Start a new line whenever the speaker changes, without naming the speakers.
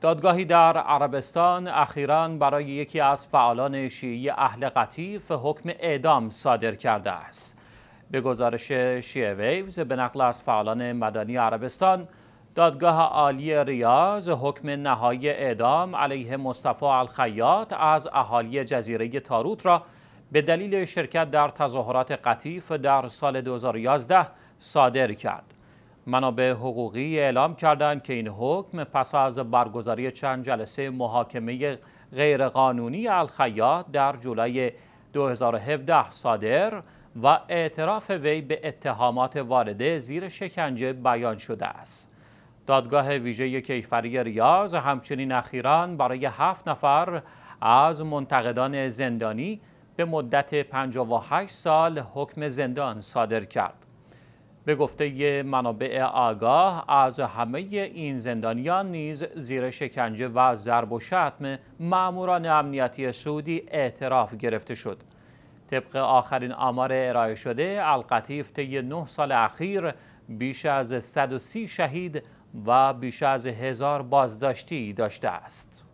دادگاهی در عربستان اخیرا برای یکی از فعالان شیعی اهل قطیف حکم اعدام صادر کرده است. به گزارش شیعه ویوز به نقل از فعالان مدنی عربستان دادگاه عالی ریاض حکم نهایی اعدام علیه مصطفی الخیاط از اهالی جزیره تاروت را به دلیل شرکت در تظاهرات قطیف در سال 2011 صادر کرد. منابع حقوقی اعلام کردند که این حکم پس از برگزاری چند جلسه محاکمه غیرقانونی الخیات در جولای 2017 صادر و اعتراف وی به اتهامات وارده زیر شکنجه بیان شده است. دادگاه ویژه کیفری ریاض همچنین اخیران برای هفت نفر از منتقدان زندانی به مدت 58 سال حکم زندان صادر کرد. به گفته منابع آگاه از همه این زندانیان نیز زیر شکنجه و ضرب و شتم ماموران امنیتی سعودی اعتراف گرفته شد طبق آخرین آمار ارائه شده القطیف طی نه سال اخیر بیش از 130 شهید و بیش از هزار بازداشتی داشته است